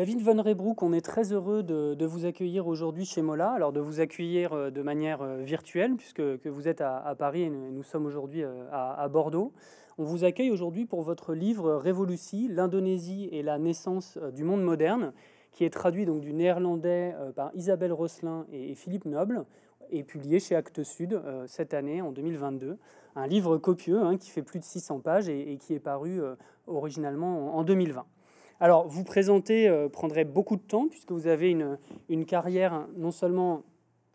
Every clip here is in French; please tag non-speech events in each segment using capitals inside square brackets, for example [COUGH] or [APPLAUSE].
David Von Rebrouck, on est très heureux de, vous accueillir aujourd'hui chez Mola, alors de vous accueillir euh, de manière euh, virtuelle, puisque vous êtes à, Paris et nous, sommes aujourd'hui euh, à, Bordeaux. On vous accueille aujourd'hui pour votre livre Révolution, l'Indonésie et la naissance du monde moderne, qui est traduit donc du néerlandais par Isabelle Rosselin et, Philippe Noble, et publié chez Actes Sud cette année, en 2022. Un livre copieux hein, qui fait plus de 600 pages et, qui est paru originalement en 2020. Alors, vous présenter euh, prendrait beaucoup de temps, puisque vous avez une, une carrière non seulement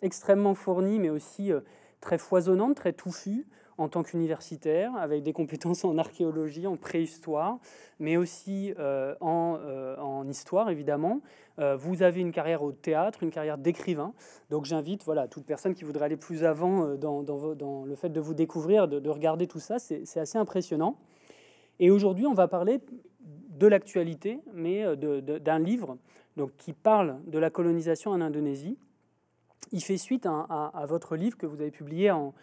extrêmement fournie, mais aussi euh, très foisonnante, très touffue en tant qu'universitaire, avec des compétences en archéologie, en préhistoire, mais aussi euh, en, en, histoire, évidemment. vous avez une carrière au théâtre, une carrière d'écrivain. Donc j'invite voilà, toute personne qui voudrait aller plus avant dans, dans, dans le fait de vous découvrir, de, de regarder tout ça, c'est assez impressionnant. Et aujourd'hui, on va parler de l'actualité, mais euh, d'un livre donc, qui parle de la colonisation en Indonésie. Il fait suite à, votre livre que vous avez publié en,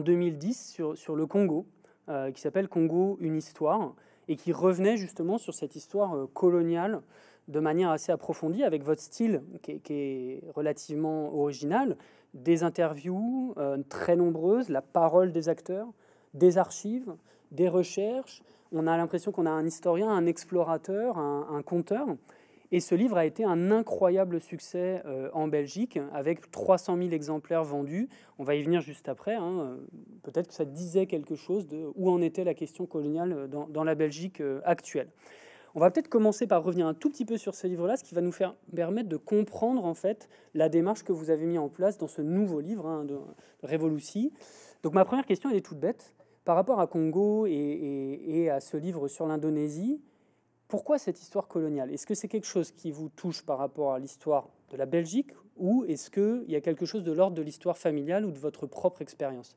2010 sur, le Congo, euh, qui s'appelle Congo, une histoire, et qui revenait justement sur cette histoire euh, coloniale de manière assez approfondie, avec votre style qui est, relativement original, des interviews très nombreuses, la parole des acteurs, des archives, des recherches, on a l'impression qu'on a un historien, un explorateur, un, conteur. Et ce livre a été un incroyable succès euh, en Belgique, avec 300 000 exemplaires vendus. On va y venir juste après. Hein. Peut-être que ça disait quelque chose de où en était la question coloniale dans, la Belgique euh, actuelle. On va peut-être commencer par revenir un tout petit peu sur ce livre-là, ce qui va nous permettre de comprendre en fait la démarche que vous avez mis en place dans ce nouveau livre hein, de, de Donc ma première question, elle est toute bête. Par rapport à Congo et, à ce livre sur l'Indonésie, pourquoi cette histoire coloniale Est-ce que c'est quelque chose qui vous touche par rapport à l'histoire de la Belgique ou est-ce qu'il y a quelque chose de l'ordre de l'histoire familiale ou de votre propre expérience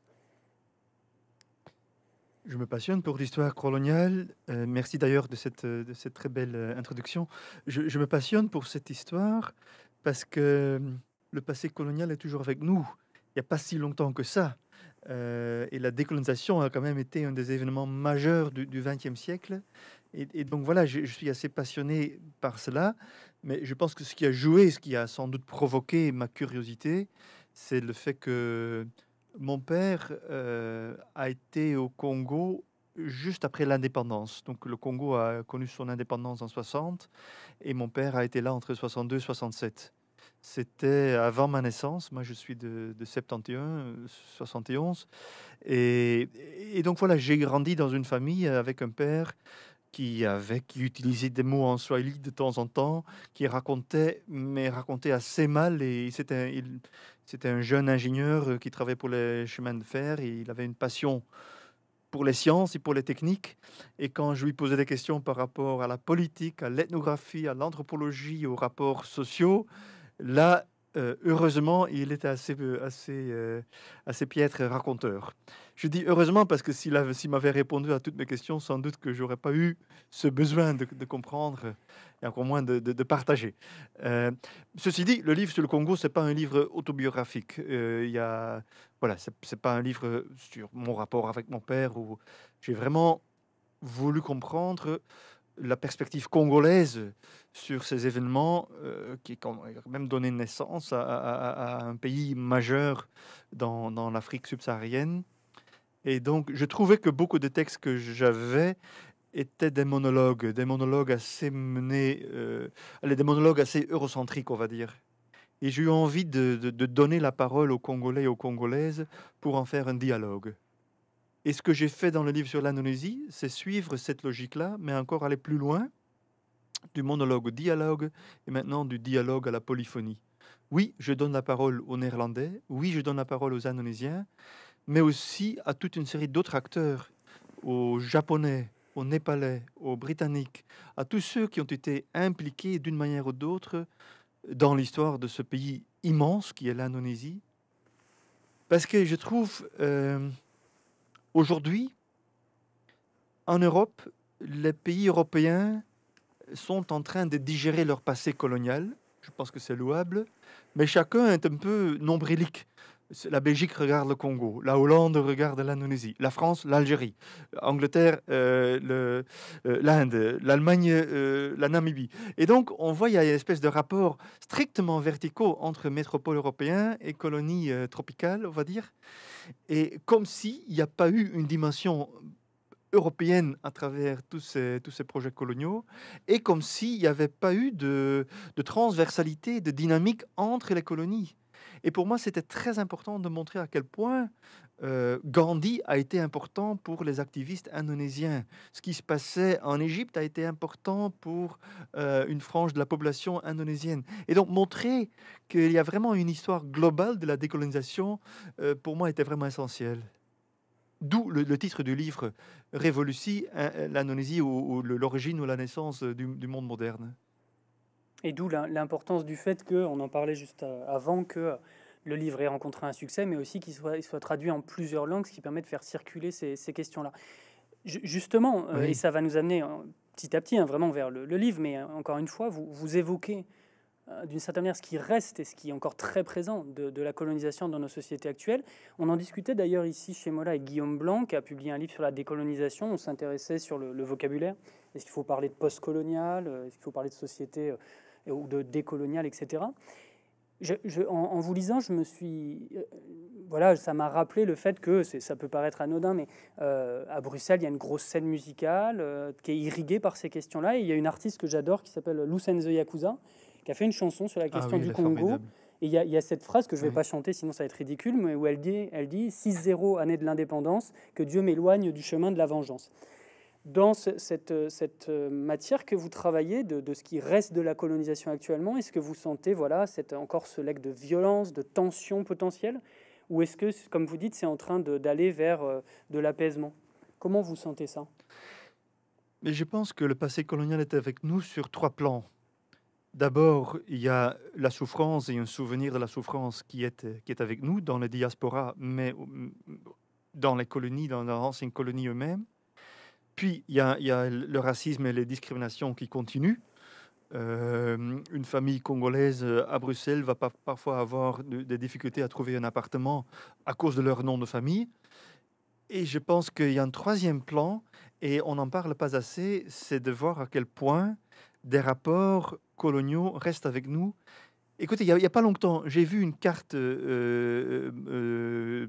je me passionne pour l'histoire coloniale. Euh, merci d'ailleurs de cette, très belle euh, introduction. je, me passionne pour cette histoire parce que le passé colonial est toujours avec nous. Il n'y a pas si longtemps que ça. Euh, et la décolonisation a quand même été un des événements majeurs du XXe siècle. Et, donc voilà, je, suis assez passionné par cela. Mais je pense que ce qui a joué, ce qui a sans doute provoqué ma curiosité, c'est le fait que mon père euh, a été au Congo juste après l'indépendance. Donc le Congo a connu son indépendance en 60 et mon père a été là entre 62 et 67. C'était avant ma naissance. Moi, je suis de, 71, 71. Euh, et, donc voilà, j'ai grandi dans une famille avec un père qui avait, qui utilisait des mots en swahili de temps en temps, qui racontait, mais racontait assez mal. Et c'était, c'était un jeune ingénieur euh, qui travaillait pour les chemins de fer. il avait une passion pour les sciences et pour les techniques. Et quand je lui posais des questions par rapport à la politique, à l'ethnographie, à l'anthropologie, aux rapports sociaux, Là, euh, heureusement, il était assez, euh, assez, euh, assez piètre raconteur. Je dis heureusement parce que s'il m'avait répondu à toutes mes questions, sans doute que j'aurais pas eu ce besoin de, comprendre et encore moins de, partager. ceci dit, le livre sur le Congo, c'est pas un livre autobiographique. Il y a, voilà, c'est pas un livre sur mon rapport avec mon père où j'ai vraiment voulu comprendre la perspective congolaise sur ces événements, euh, qui ont même donné naissance à, un pays majeur dans, l'Afrique subsaharienne. Et donc, je trouvais que beaucoup de textes que j'avais étaient des monologues, des monologues assez menés, euh, des monologues assez eurocentriques, on va dire. Et j'ai eu envie de, de donner la parole aux Congolais et aux Congolaises pour en faire un dialogue. Et ce que j'ai fait dans le livre sur l'Indonésie, c'est suivre cette logique-là, mais encore aller plus loin, du monologue au dialogue, et maintenant du dialogue à la polyphonie. Oui, je donne la parole aux Néerlandais, oui, je donne la parole aux Indonésiens, mais aussi à toute une série d'autres acteurs, aux Japonais, aux Népalais, aux Britanniques, à tous ceux qui ont été impliqués d'une manière ou d'autre dans l'histoire de ce pays immense qui est l'Indonésie. Parce que je trouve... Euh, Aujourd'hui, en Europe, les pays européens sont en train de digérer leur passé colonial. Je pense que c'est louable. Mais chacun est un peu nombrilique la Belgique regarde le Congo, la Hollande regarde l'Indonésie, la France l'Algérie, l'Angleterre euh, euh, l'Inde, l'Allemagne euh, la Namibie. Et donc on voit il y a une espèce de rapport strictement verticaux entre métropole européenne et colonies tropicale, on va dire. Et comme s'il n'y a pas eu une dimension européenne à travers tous ces, projets coloniaux, et comme s'il n'y avait pas eu de transversalité, de dynamique entre les colonies. Et pour moi, c'était très important de montrer à quel point euh, Gandhi a été important pour les activistes indonésiens. Ce qui se passait en Égypte a été important pour euh, une frange de la population indonésienne. Et donc montrer qu'il y a vraiment une histoire globale de la décolonisation, euh, pour moi, était vraiment essentiel. D'où le, titre du livre Révolution, hein, l'Indonésie ou, l'origine ou la naissance du monde moderne. Et d'où l'importance du fait que, on en parlait juste euh, avant, que euh, le livre ait rencontré un succès, mais aussi qu'il soit, soit, traduit en plusieurs langues, ce qui permet de faire circuler ces, questions-là. Justement, euh, et ça va nous amener petit à petit hein, vraiment vers le, livre, mais encore une fois, vous, vous évoquez d'une certaine manière ce qui reste et ce qui est encore très présent de, la colonisation dans nos sociétés actuelles. On en discutait d'ailleurs ici chez Mola et Guillaume Blanc qui a publié un livre sur la décolonisation. On s'intéressait sur le, le vocabulaire. Est-ce qu'il faut parler de post-colonial Est-ce qu'il faut parler de société ou de décolonial, etc. en, vous lisant, je me suis, euh, voilà, ça m'a rappelé le fait que ça peut paraître anodin, mais euh, à Bruxelles, il y a une grosse scène musicale euh, qui est irriguée par ces questions-là. Et il y a une artiste que j'adore qui s'appelle Luce Yakuza, qui a fait une chanson sur la ah question du Congo. Et il y, a cette phrase que je ne vais pas chanter, sinon ça va être ridicule, mais où elle dit, elle dit 6-0 année de l'indépendance, que Dieu m'éloigne du chemin de la vengeance dans cette, euh, cette, euh, matière que vous travaillez, de, ce qui reste de la colonisation actuellement, est-ce que vous sentez voilà, cette, encore ce lec de violence, de tension potentielle Ou est-ce que, comme vous dites, c'est en train d'aller vers euh, de l'apaisement Comment vous sentez ça Mais Je pense que le passé colonial est avec nous sur trois plans. D'abord, il y a la souffrance et un souvenir de la souffrance qui est, qui est avec nous dans les diasporas, mais mm, dans les colonies, dans les anciennes colonies eux-mêmes. Puis, il y a, le racisme et les discriminations qui continuent. Euh, une famille congolaise euh, à Bruxelles va parfois avoir des difficultés à trouver un appartement à cause de leur nom de famille. Et je pense qu'il y a un troisième plan, et on n'en parle pas assez, c'est de voir à quel point des rapports coloniaux restent avec nous. Écoutez, il n'y a, pas longtemps, j'ai vu une carte euh,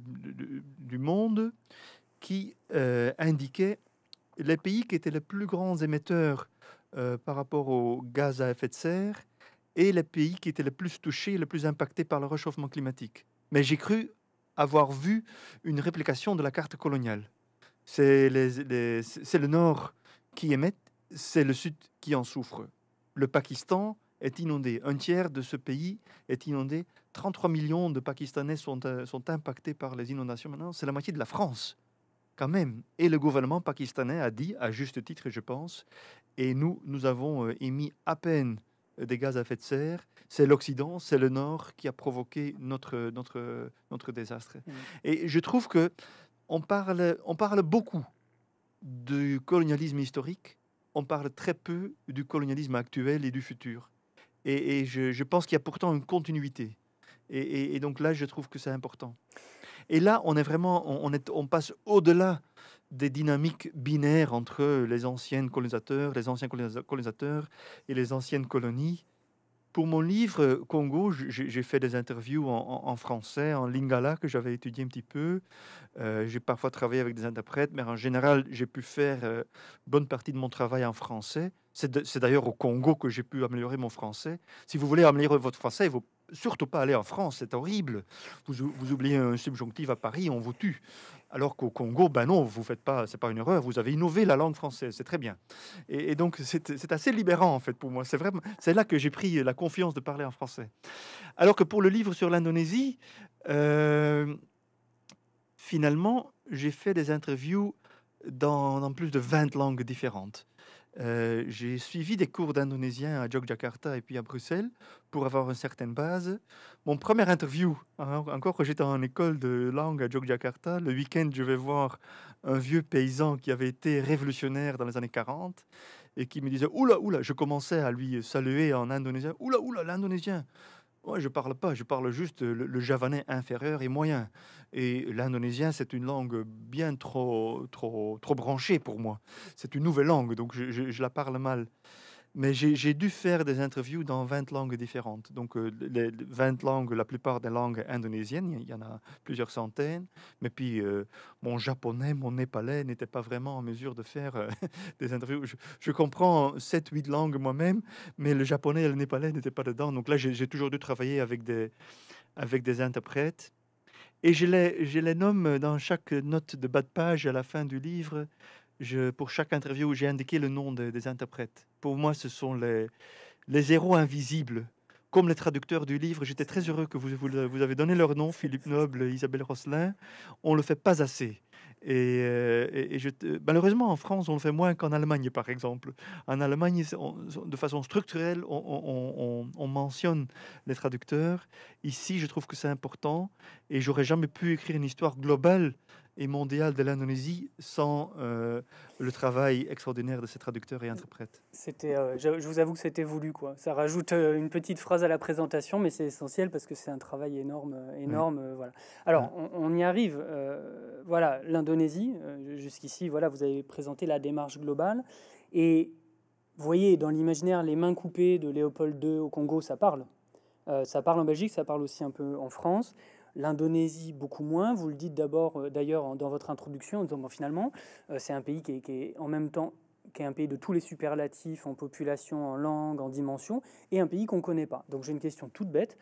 du monde qui euh, indiquait les pays qui étaient les plus grands émetteurs euh, par rapport aux gaz à effet de serre et les pays qui étaient les plus touchés, les plus impactés par le réchauffement climatique. Mais j'ai cru avoir vu une réplication de la carte coloniale. C'est le nord qui émet, c'est le sud qui en souffre. Le Pakistan est inondé. Un tiers de ce pays est inondé. 33 millions de Pakistanais sont, euh, sont impactés par les inondations maintenant. C'est la moitié de la France quand même. Et le gouvernement pakistanais a dit, à juste titre, je pense, et nous, nous avons euh, émis à peine euh, des gaz à effet de serre. C'est l'Occident, c'est le Nord qui a provoqué notre, notre, notre désastre. Mmh. Et je trouve que on parle, on parle beaucoup du colonialisme historique, on parle très peu du colonialisme actuel et du futur. Et, je, pense qu'il y a pourtant une continuité. Et, et donc là, je trouve que c'est important. Et là, on est vraiment, on, est, on passe au-delà des dynamiques binaires entre les anciens colonisateurs, les anciens colonisateurs et les anciennes colonies. Pour mon livre Congo, j'ai fait des interviews en, français, en lingala, que j'avais étudié un petit peu. Euh, j'ai parfois travaillé avec des interprètes, mais en général, j'ai pu faire euh, bonne partie de mon travail en français. C'est d'ailleurs au Congo que j'ai pu améliorer mon français. Si vous voulez améliorer votre français, il faut surtout pas aller en France, c'est horrible. Vous, oubliez un subjonctif à Paris, on vous tue. Alors qu'au Congo, ben non, vous faites pas, c'est pas une erreur, vous avez innové la langue française, c'est très bien. Et, donc c'est assez libérant en fait pour moi. C'est vraiment, c'est là que j'ai pris la confiance de parler en français. Alors que pour le livre sur l'Indonésie, euh, finalement, j'ai fait des interviews dans, dans, plus de 20 langues différentes. Euh, j'ai suivi des cours d'indonésien à Yogyakarta et puis à Bruxelles pour avoir une certaine base. Mon première interview, hein, encore quand j'étais en école de langue à Yogyakarta, le week-end, je vais voir un vieux paysan qui avait été révolutionnaire dans les années 40 et qui me disait Oula, oula, je commençais à lui saluer en indonésien Oula, oula, l'indonésien je ne parle pas, je parle juste le, javanais inférieur et moyen. Et l'indonésien, c'est une langue bien trop, trop, trop branchée pour moi. C'est une nouvelle langue, donc je la parle mal. Mais j'ai dû faire des interviews dans 20 langues différentes. Donc, euh, les 20 langues, la plupart des langues indonésiennes, il y en a plusieurs centaines. Mais puis, euh, mon japonais, mon népalais n'était pas vraiment en mesure de faire euh, [LAUGHS] des interviews. Je, comprends 7-8 langues moi-même, mais le japonais et le népalais n'étaient pas dedans. Donc là, j'ai toujours dû travailler avec des, avec des interprètes. Et je les, je les nomme dans chaque note de bas de page à la fin du livre pour chaque interview, j'ai indiqué le nom des interprètes. Pour moi, ce sont les, les héros invisibles. Comme les traducteurs du livre, j'étais très heureux que vous, vous, avez donné leur nom, Philippe Noble Isabelle Rosselin. On ne le fait pas assez. Et, euh, malheureusement, en France, on le fait moins qu'en Allemagne, par exemple. En Allemagne, de façon structurelle, on, on, mentionne les traducteurs. Ici, je trouve que c'est important. Et j'aurais jamais pu écrire une histoire globale et mondiale de l'Indonésie sans euh, le travail extraordinaire de ces traducteurs et interprètes. C'était, euh, je, vous avoue que c'était voulu. Quoi. Ça rajoute euh, une petite phrase à la présentation, mais c'est essentiel parce que c'est un travail énorme. énorme voilà. Alors, on, y arrive. voilà, l'Indonésie, jusqu'ici, voilà, vous avez présenté la démarche globale. Et vous voyez, dans l'imaginaire, les mains coupées de Léopold II au Congo, ça parle. ça parle en Belgique, ça parle aussi un peu en France. L'Indonésie, beaucoup moins. Vous le dites d'abord, euh, d'ailleurs, dans votre introduction, en disant finalement, euh, c'est un pays qui est, en même temps qui est un pays de tous les superlatifs en population, en langue, en dimension, et un pays qu'on ne connaît pas. Donc j'ai une question toute bête.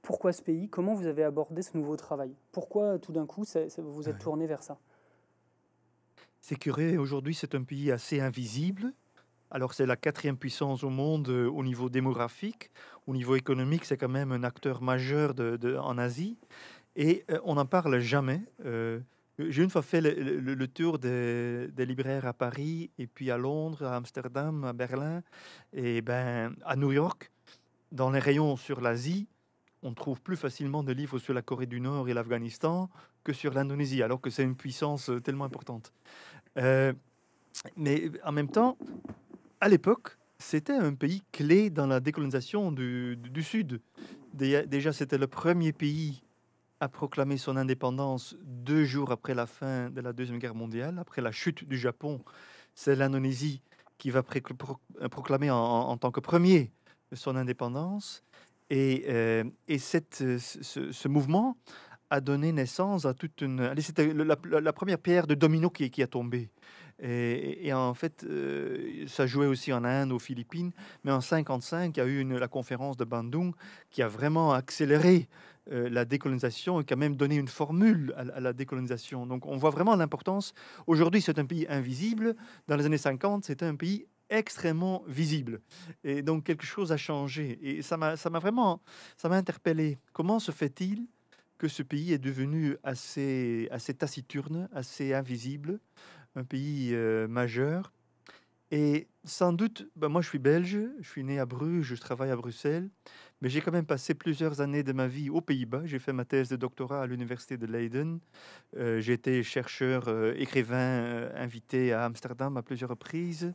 Pourquoi ce pays Comment vous avez abordé ce nouveau travail Pourquoi euh, tout d'un coup vous êtes tourné vers ça C'est curieux, aujourd'hui c'est un pays assez invisible, alors c'est la quatrième puissance au monde euh, au niveau démographique, au niveau économique, c'est quand même un acteur majeur en Asie. Et euh, on n'en parle jamais. Euh, j'ai une fois fait le, tour des, libraires à Paris, et puis à Londres, à Amsterdam, à Berlin, et ben, à New York. Dans les rayons sur l'Asie, on trouve plus facilement des livres sur la Corée du Nord et l'Afghanistan que sur l'Indonésie, alors que c'est une puissance tellement importante. mais en même temps, à l'époque, c'était un pays clé dans la décolonisation du, Sud. Déjà, c'était le premier pays à proclamer son indépendance deux jours après la fin de la Deuxième Guerre mondiale, après la chute du Japon. C'est l'Indonésie qui va euh, proclamer en, tant que premier son indépendance. Et, euh, euh, ce, mouvement a donné naissance à toute une... C'était la, première pierre de domino qui, qui a tombé. Et, en fait, euh, ça jouait aussi en Inde, aux Philippines. Mais en 1955, il y a eu la conférence de Bandung qui a vraiment accéléré euh, la décolonisation et qui a même donné une formule à, la décolonisation. Donc on voit vraiment l'importance. Aujourd'hui, c'est un pays invisible. Dans les années 50, c'était un pays extrêmement visible. Et donc quelque chose a changé. Et ça m'a vraiment ça m'a interpellé. Comment se fait-il que ce pays est devenu assez, assez taciturne, assez invisible un pays euh, majeur. Et sans doute, ben, moi je suis belge, je suis né à Bruges, je travaille à Bruxelles, mais j'ai quand même passé plusieurs années de ma vie aux Pays-Bas. J'ai fait ma thèse de doctorat à l'université de Leiden. J'étais euh, j'ai été chercheur, euh, écrivain, invité à Amsterdam à plusieurs reprises.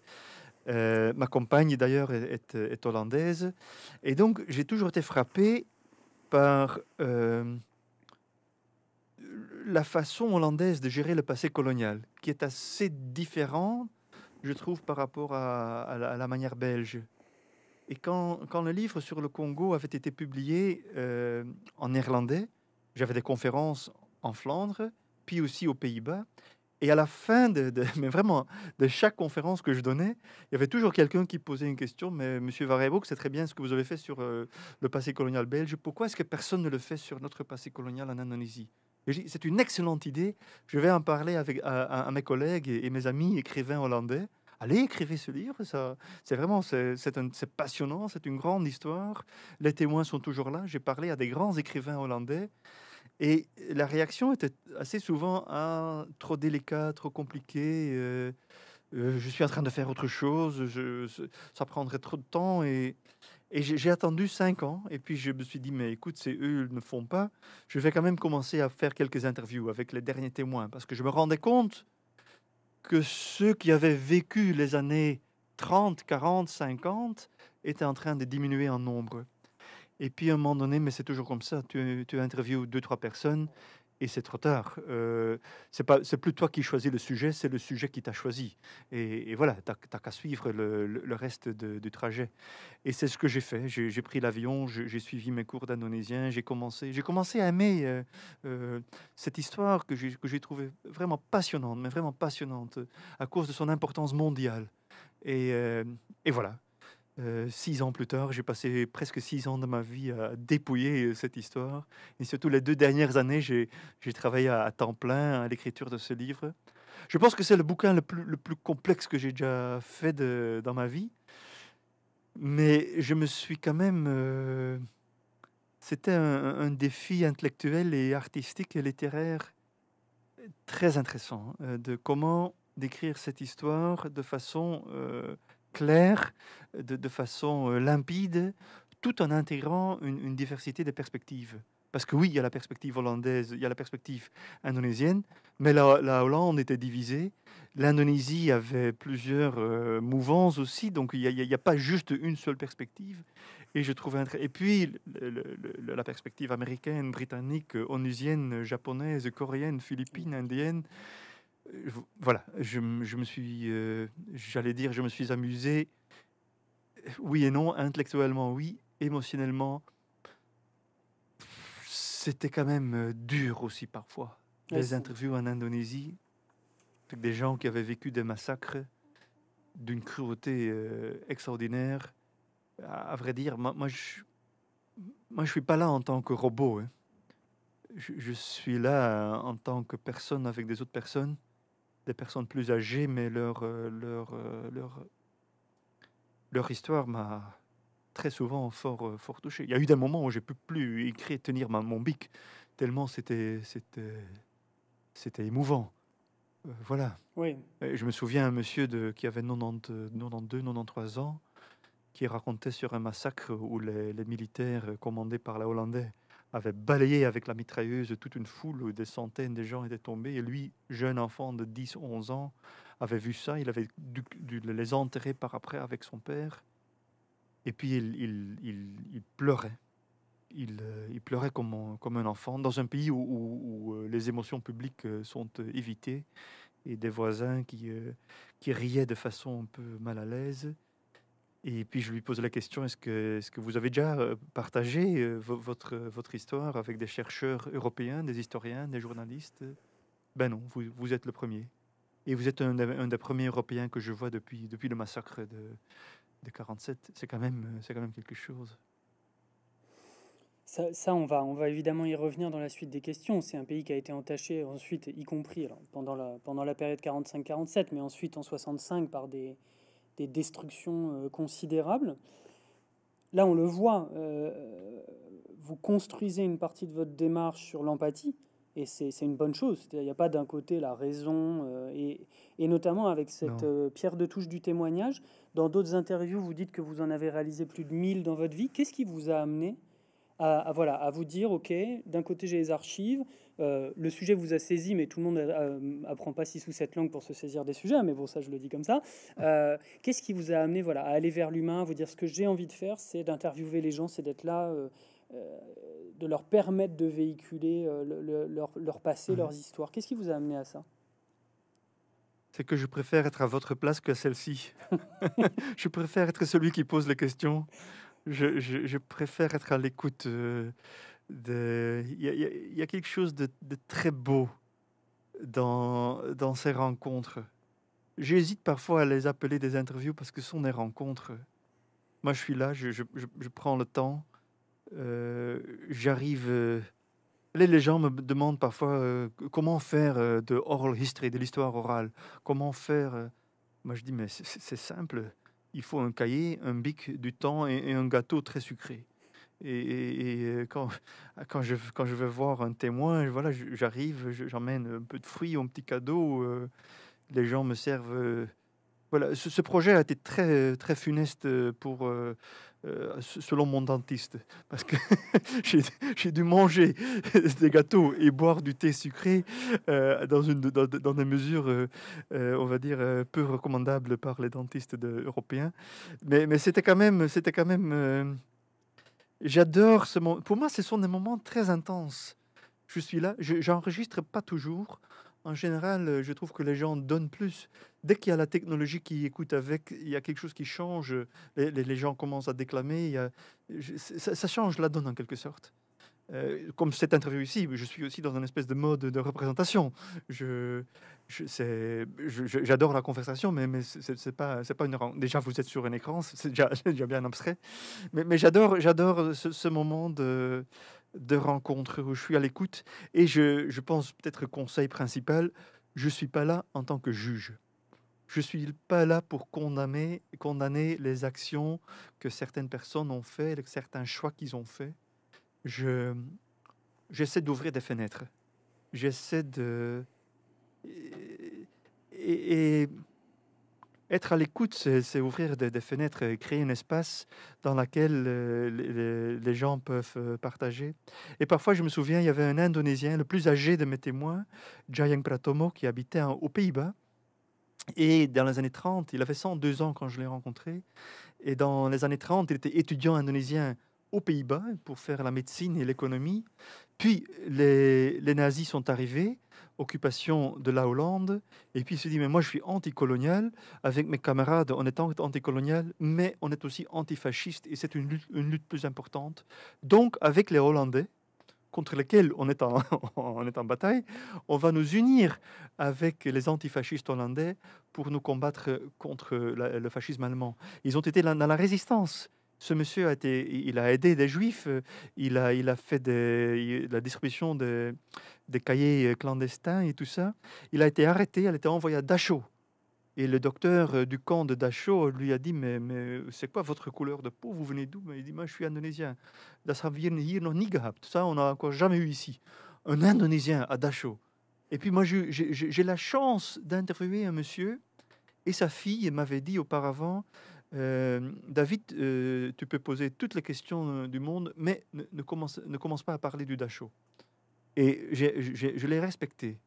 ma compagne d'ailleurs est, est, hollandaise. Et donc j'ai toujours été frappé par la façon hollandaise de gérer le passé colonial, qui est assez différente, je trouve, par rapport à, la, manière belge. Et quand, le livre sur le Congo avait été publié euh, en néerlandais, j'avais des conférences en Flandre, puis aussi aux Pays-Bas. Et à la fin de, [LAUGHS] mais vraiment, de chaque conférence que je donnais, il y avait toujours quelqu'un qui posait une question. Mais Monsieur Varebo, c'est très bien ce que vous avez fait sur euh, le passé colonial belge. Pourquoi est-ce que personne ne le fait sur notre passé colonial en Indonésie c'est une excellente idée. Je vais en parler avec, mes collègues et, mes amis écrivains hollandais. Allez, écrivez ce livre. Ça, c'est vraiment, c'est passionnant. C'est une grande histoire. Les témoins sont toujours là. J'ai parlé à des grands écrivains hollandais. Et la réaction était assez souvent ah, trop délicat, trop compliqué. Euh, euh, je suis en train de faire autre chose. Je, ça prendrait trop de temps. Et, et j'ai attendu cinq ans, et puis je me suis dit, mais écoute, c'est eux, ils ne font pas. Je vais quand même commencer à faire quelques interviews avec les derniers témoins, parce que je me rendais compte que ceux qui avaient vécu les années 30, 40, 50 étaient en train de diminuer en nombre. Et puis à un moment donné, mais c'est toujours comme ça, tu, tu interviews deux, trois personnes, et c'est trop tard. Euh, c'est plus toi qui choisis le sujet, c'est le sujet qui t'a choisi. Et, voilà, t'as, qu'à suivre le, reste du trajet. Et c'est ce que j'ai fait. J'ai, pris l'avion, j'ai, suivi mes cours d'indonésien, j'ai commencé, commencé à aimer euh, euh, cette histoire que j'ai, trouvée vraiment passionnante, mais vraiment passionnante, à cause de son importance mondiale. et euh, voilà. Euh, six ans plus tard, j'ai passé presque six ans de ma vie à dépouiller euh, cette histoire. Et surtout, les deux dernières années, j'ai travaillé à, temps plein à l'écriture de ce livre. Je pense que c'est le bouquin le plus, complexe que j'ai déjà fait dans ma vie. Mais je me suis quand même... Euh, c'était un, défi intellectuel et artistique et littéraire très intéressant, de comment décrire cette histoire de façon clair de, façon euh, limpide, tout en intégrant une, diversité de perspectives. Parce que oui, il y a la perspective hollandaise, il y a la perspective indonésienne, mais la, Hollande était divisée. L'Indonésie avait plusieurs mouvements euh, mouvances aussi, donc il n'y a, pas juste une seule perspective. Et je trouve Et puis la perspective américaine, britannique, onusienne, japonaise, coréenne, philippine, indienne. Euh, voilà, je, me suis, euh, j'allais dire, je me suis amusé, oui et non, intellectuellement oui, émotionnellement, c'était quand même euh, dur aussi parfois. Les interviews en Indonésie, avec des gens qui avaient vécu des massacres d'une cruauté extraordinaire. À, vrai dire, moi, je suis pas là en tant que robot. Hein. je, suis là en tant que personne avec des autres personnes des personnes plus âgées, mais leur, euh, leur, euh, leur, leur histoire m'a très souvent fort, euh, fort touché. Il y a eu des moments où j'ai pu plus écrire, tenir mon bic, tellement c'était, c'était, c'était émouvant. voilà. Oui. Je me souviens un monsieur qui avait 92, 93 ans, qui racontait sur un massacre où les, les militaires commandés par la Hollandais avait balayé avec la mitrailleuse toute une foule où des centaines de gens étaient tombés. Et lui, jeune enfant de 10, 11 ans, avait vu ça. Il avait dû, les enterrer par après avec son père. Et puis il, pleurait. Il, euh, pleurait comme un, enfant dans un pays où, euh, les émotions publiques euh, sont évitées et des voisins qui riaient de façon un peu mal à l'aise. Et puis je lui pose la question, est-ce que, est que vous avez déjà euh, partagé euh, votre, euh, votre histoire avec des chercheurs européens, des historiens, des journalistes Ben non, vous, êtes le premier. Et vous êtes un, des premiers Européens que je vois depuis, depuis le massacre de, de 47. C'est quand, même, quand même quelque chose. Ça, on, va, on va évidemment y revenir dans la suite des questions. C'est un pays qui a été entaché ensuite, y compris pendant, la, pendant la période 45-47, mais ensuite en 65 par des, des destructions euh, considérables. Là, on le voit, euh, vous construisez une partie de votre démarche sur l'empathie, et c'est une bonne chose. Il n'y a pas d'un côté la raison, euh, et, notamment avec cette pierre de touche du témoignage. Dans d'autres interviews, vous dites que vous en avez réalisé plus de 1000 dans votre vie. Qu'est-ce qui vous a amené à, voilà, à vous dire, OK, d'un côté j'ai les archives, euh, le sujet vous a saisi, mais tout le monde n'apprend euh, apprend pas six ou sept langues pour se saisir des sujets, mais bon, ça je le dis comme ça. Euh, qu'est-ce qui vous a amené voilà, à aller vers l'humain, à vous dire ce que j'ai envie de faire, c'est d'interviewer les gens, c'est d'être là, de leur permettre de véhiculer leur, passé, mhm. leurs histoires. Qu'est-ce qui vous a amené à ça c'est que je préfère être à votre place que celle-ci. [LAUGHS] je préfère être celui qui pose les questions je, préfère être à l'écoute. Euh, il y, a quelque chose de, très beau dans, ces rencontres. J'hésite parfois à les appeler des interviews parce que ce sont des rencontres. Moi, je suis là, je, prends le temps, euh, j'arrive. Euh, les gens me demandent parfois comment faire de oral history, de l'histoire orale, comment faire. Moi, je dis, mais c'est simple il faut un cahier, un bic, du temps et, un gâteau très sucré. Et, euh, quand, quand, je, quand je vais voir un témoin, voilà, j'arrive, j'emmène un peu de fruits, un petit cadeau. Euh, les gens me servent euh, voilà, ce, projet a été très, très funeste euh, pour, euh, euh, selon mon dentiste, parce que [LAUGHS] j'ai dû manger [LAUGHS] des gâteaux et boire du thé sucré dans, une, dans, des mesures, on va dire, peu recommandables par les dentistes européens. Mais, mais c'était quand même... C'était quand même J'adore ce moment. Pour moi, ce sont des moments très intenses. Je suis là, j'enregistre pas toujours, en général, euh, je trouve que les gens donnent plus. Dès qu'il y a la technologie qui écoute avec, il y a quelque chose qui change. Les, gens commencent à déclamer. Il y a, ça, change la donne en quelque sorte. Euh, comme cette interview ici, je suis aussi dans un espèce de mode de représentation. Je, j'adore la conversation, mais, mais c'est, pas, c'est pas une Déjà, vous êtes sur un écran, c'est déjà, [LAUGHS] déjà, bien abstrait. Mais, mais j'adore, j'adore ce, ce, moment de, de rencontres où je suis à l'écoute. Et je, pense peut-être conseil principal, je ne suis pas là en tant que juge. Je suis pas là pour condamner, condamner les actions que certaines personnes ont faites, certains choix qu'ils ont fait Je, j'essaie d'ouvrir des fenêtres. J'essaie de... Et, et, être à l'écoute, c'est ouvrir des, fenêtres, créer un espace dans lequel euh, les, gens peuvent euh, partager. Et parfois, je me souviens, il y avait un Indonésien, le plus âgé de mes témoins, Jayang Pratomo, qui habitait aux Pays-Bas. Et dans les années 30, il avait 102 ans quand je l'ai rencontré. Et dans les années 30, il était étudiant indonésien aux Pays-Bas pour faire la médecine et l'économie. Puis les, nazis sont arrivés, occupation de la Hollande, et puis il se dit, mais moi je suis anticolonial, avec mes camarades on est anticolonial, mais on est aussi antifasciste, et c'est une lutte, plus importante. Donc avec les Hollandais, contre lesquels on est, en, [LAUGHS] est en bataille, on va nous unir avec les antifascistes hollandais pour nous combattre contre le fascisme allemand. Ils ont été dans la résistance ce monsieur a été, il a aidé des juifs, il a, il a fait la distribution de, des cahiers clandestins et tout ça. Il a été arrêté, il a été envoyé à Dachau. Et le docteur du camp de Dachau lui a dit Mais, mais c'est quoi votre couleur de peau Vous venez d'où Il dit Moi, je suis indonésien. Das hier Ça, on n'a encore jamais eu ici. Un indonésien à Dachau. Et puis, moi, j'ai la chance d'interviewer un monsieur et sa fille m'avait dit auparavant euh, David, euh, tu peux poser toutes les questions euh, du monde, mais ne, commence, pas à parler du Dachau. Et je l'ai respecté.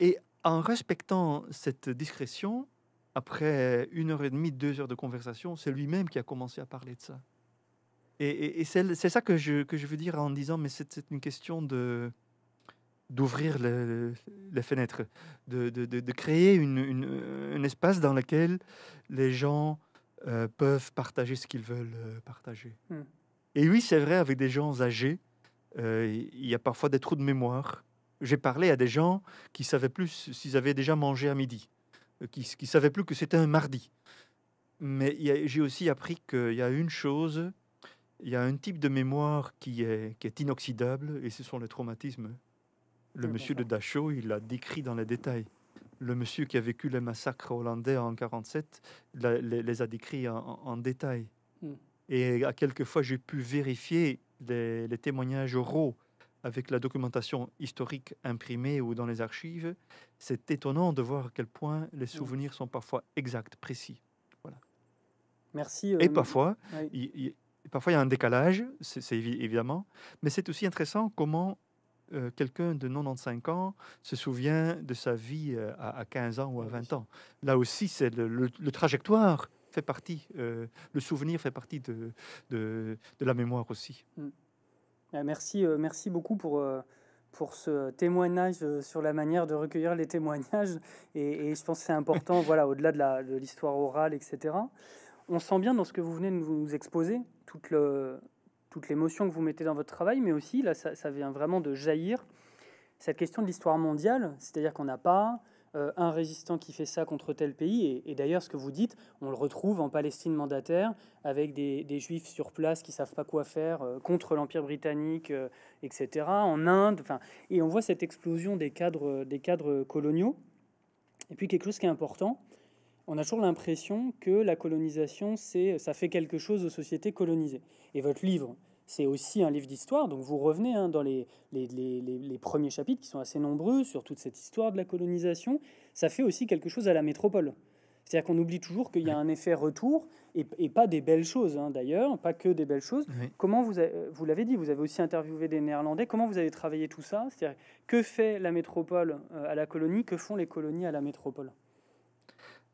Et en respectant cette discrétion, après une heure et demie, deux heures de conversation, c'est lui-même qui a commencé à parler de ça. Et, c'est ça que je, que je veux dire en disant, mais c'est une question de, d'ouvrir les, fenêtres, de, de, de, créer une, une, un espace dans lequel les gens euh, peuvent partager ce qu'ils veulent euh, partager. Hmm. Et oui, c'est vrai, avec des gens âgés, euh, il y a parfois des trous de mémoire. J'ai parlé à des gens qui savaient plus s'ils avaient déjà mangé à midi, qui ne savaient plus que c'était un mardi. Mais j'ai aussi appris qu'il y a une chose, il y a un type de mémoire qui est, qui est inoxydable, et ce sont les traumatismes le monsieur de Dachau, il l'a décrit dans les détails. Le monsieur qui a vécu les massacres hollandais en 1947 les, les, a décrits en, détail. Hmm. Et à quelques fois, j'ai pu vérifier les, témoignages oraux avec la documentation historique imprimée ou dans les archives. C'est étonnant de voir à quel point les hmm. souvenirs sont parfois exacts, précis. Voilà. Merci. Et euh, parfois, il, parfois, il y a un décalage, c'est évidemment, mais c'est aussi intéressant comment euh, quelqu'un de 95 ans se souvient de sa vie euh, à, 15 ans ou à 20 ans. Là aussi, c'est le, trajectoire fait partie, euh, le souvenir fait partie de, la mémoire aussi. Mm. Merci, merci beaucoup pour, pour ce témoignage sur la manière de recueillir les témoignages. Et, je pense que c'est important, [LAUGHS] voilà, au-delà de l'histoire orale, etc. On sent bien dans ce que vous venez de nous exposer, toute le, toute l'émotion que vous mettez dans votre travail, mais aussi, là, ça, vient vraiment de jaillir cette question de l'histoire mondiale, c'est-à-dire qu'on n'a pas euh, un résistant qui fait ça contre tel pays, et, d'ailleurs, ce que vous dites, on le retrouve en Palestine mandataire, avec des, juifs sur place qui savent pas quoi faire euh, contre l'Empire britannique, euh, etc., en Inde, et on voit cette explosion des cadres, des cadres coloniaux. Et puis, quelque chose qui est important, on a toujours l'impression que la colonisation, c'est, ça fait quelque chose aux sociétés colonisées. Et votre livre, c'est aussi un livre d'histoire, donc vous revenez hein, dans les, les, premiers chapitres qui sont assez nombreux sur toute cette histoire de la colonisation. Ça fait aussi quelque chose à la métropole. C'est-à-dire qu'on oublie toujours qu'il y a un effet retour et, pas des belles choses hein, d'ailleurs, pas que des belles choses. Comment vous, vous l'avez dit, vous avez aussi interviewé des Néerlandais. Comment vous avez travaillé tout ça C'est-à-dire que fait la métropole euh, à la colonie, que font les colonies à la métropole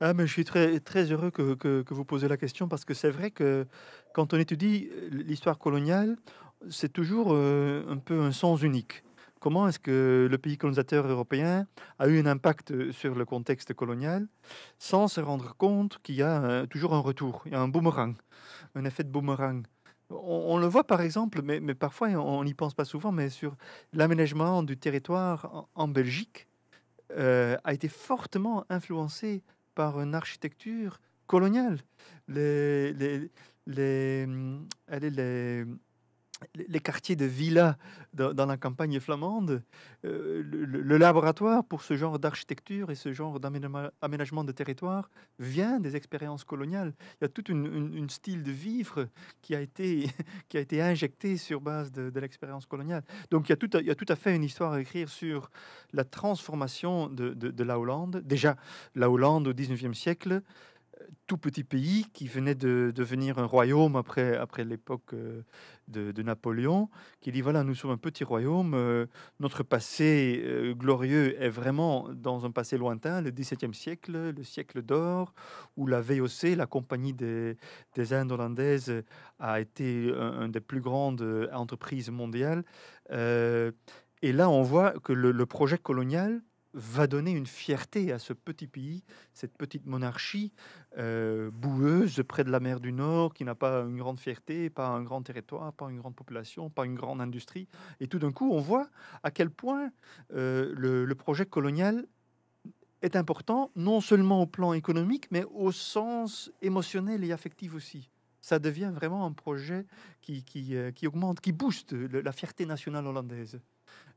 ah, je suis très, très heureux que, vous posez la question parce que c'est vrai que quand on étudie euh, l'histoire coloniale, c'est toujours euh, un peu un sens unique. Comment est-ce que le pays colonisateur européen a eu un impact euh, sur le contexte colonial sans se rendre compte qu'il y a toujours un retour, il y a un boomerang, un effet de boomerang on, le voit par exemple, mais, parfois on n'y pense pas souvent, mais sur l'aménagement du territoire en, Belgique a été fortement influencé par une architecture coloniale. Les, les, les hum, les quartiers de villas dans, la campagne flamande, euh, le, laboratoire pour ce genre d'architecture et ce genre d'aménagement de territoire vient des expériences coloniales. Il y a tout un style de vivre qui a été, [LAUGHS] qui a été injecté sur base de, l'expérience coloniale. Donc il y, a tout à, fait une histoire à écrire sur la transformation de, la Hollande. Déjà, la Hollande au 19e siècle, tout petit pays qui venait de devenir un royaume après, après l'époque euh, de, Napoléon, qui dit voilà, nous sommes un petit royaume, euh, notre passé euh, glorieux est vraiment dans un passé lointain, le XVIIe siècle, le siècle d'or, où la VOC, la compagnie des, Indes hollandaises, a été une des plus grandes entreprises mondiales. et là, on voit que le projet colonial va donner une fierté à ce petit pays, cette petite monarchie euh, boueuse près de la mer du Nord, qui n'a pas une grande fierté, pas un grand territoire, pas une grande population, pas une grande industrie. Et tout d'un coup, on voit à quel point euh, le, projet colonial est important, non seulement au plan économique, mais au sens émotionnel et affectif aussi ça devient vraiment un projet qui, euh, augmente, qui booste la fierté nationale hollandaise.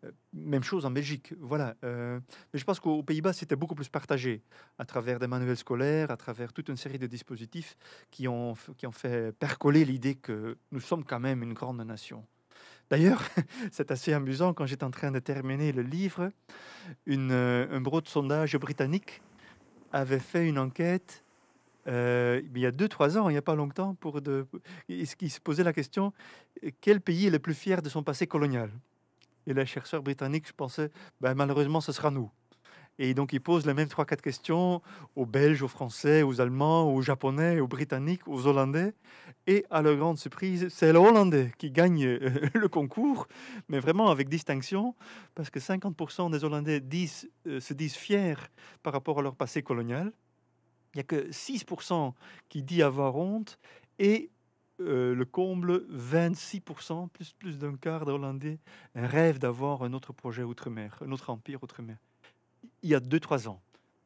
Euh, même chose en Belgique, voilà. Euh, mais je pense qu'aux Pays-Bas, c'était beaucoup plus partagé, à travers des manuels scolaires, à travers toute une série de dispositifs qui ont, qui ont fait percoler l'idée que nous sommes quand même une grande nation. D'ailleurs, [LAUGHS] c'est assez amusant, quand j'étais en train de terminer le livre, euh, un bureau de sondage britannique avait fait une enquête il y a 2-3 ans, il n'y a pas longtemps, pour de, qui se posait la question quel pays est le plus fier de son passé colonial et les chercheur britannique, je pensais, ben, malheureusement, ce sera nous. Et donc, ils pose les mêmes trois, quatre questions aux Belges, aux Français, aux Allemands, aux Japonais, aux Britanniques, aux Hollandais. Et à leur grande surprise, c'est le Hollandais qui gagne euh, [LAUGHS] le concours, mais vraiment avec distinction, parce que 50% des Hollandais disent, euh, se disent fiers par rapport à leur passé colonial. Il n'y a que 6% qui dit avoir honte. Et euh, le comble, 26%, plus, plus d'un quart d'Hollandais rêvent d'avoir un autre projet outre-mer, un autre empire outre-mer. Il y a 2-3 ans.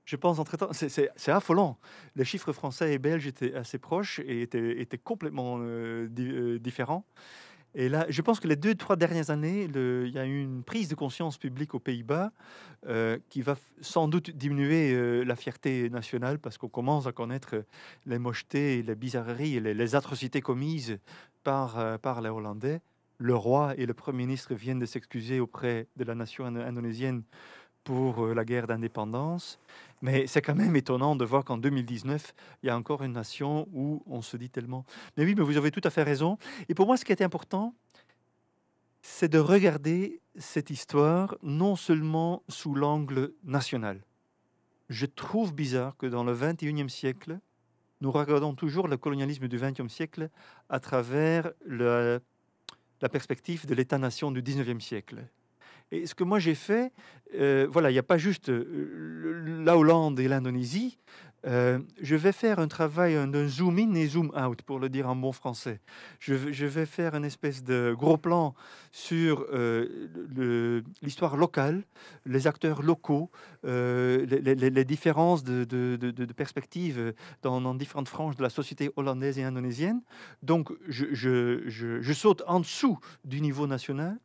Je pense entre-temps, c'est affolant. Les chiffres français et belges étaient assez proches et étaient, complètement euh, euh, différents. Et là, je pense que les deux, trois dernières années, il y a eu une prise de conscience publique aux Pays-Bas euh, qui va sans doute diminuer euh, la fierté nationale parce qu'on commence à connaître euh, les mochetés, les bizarreries et les, atrocités commises par les Hollandais. Le roi et le Premier ministre viennent de s'excuser auprès de la nation indonésienne pour euh, la guerre d'indépendance. Mais c'est quand même étonnant de voir qu'en 2019, il y a encore une nation où on se dit tellement. Mais oui, mais vous avez tout à fait raison. Et pour moi, ce qui était important, c'est de regarder cette histoire non seulement sous l'angle national. Je trouve bizarre que dans le 21e siècle, nous regardons toujours le colonialisme du 20e siècle à travers la perspective de l'État-nation du 19e siècle. Et ce que moi j'ai fait, euh, voilà, il n'y a pas juste euh, la Hollande et l'Indonésie. Euh, je vais faire un travail d'un zoom in et zoom out, pour le dire en bon français. Je, vais faire une espèce de gros plan sur euh, l'histoire locale, les acteurs locaux, euh, les, différences de, perspectives dans, différentes franges de la société hollandaise et indonésienne. Donc, je, je saute en dessous du niveau national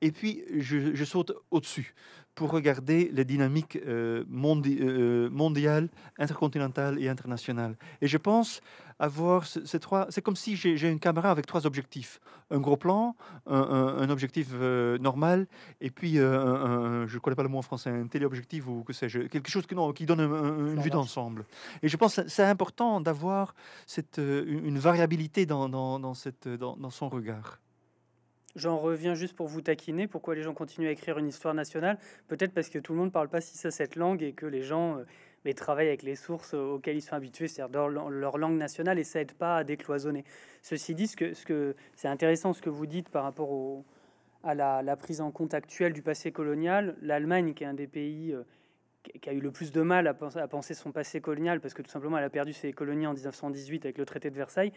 et puis je, saute au-dessus pour regarder les dynamiques euh, euh, euh, mondiales, intercontinentales et internationales. Et je pense avoir ces trois. C'est comme si j'ai une caméra avec trois objectifs un gros plan, un, objectif normal, et puis un, je ne connais pas le mot en français, un téléobjectif ou que sais-je, quelque chose qui, qui donne une vue d'ensemble. Et je pense que c'est important d'avoir une variabilité dans, cette, dans, dans son regard. J'en reviens juste pour vous taquiner. Pourquoi les gens continuent à écrire une histoire nationale Peut-être parce que tout le monde ne parle pas si ça cette langue et que les gens euh, mais travaillent avec les sources euh, auxquelles ils sont habitués, c'est-à-dire leur, leur, langue nationale, et ça aide pas à décloisonner. Ceci dit, ce que, c'est intéressant ce que vous dites par rapport à la, prise en compte actuelle du passé colonial. L'Allemagne, qui est un des pays euh, qui a eu le plus de mal à penser son passé colonial, parce que tout simplement elle a perdu ses colonies en 1918 avec le traité de Versailles,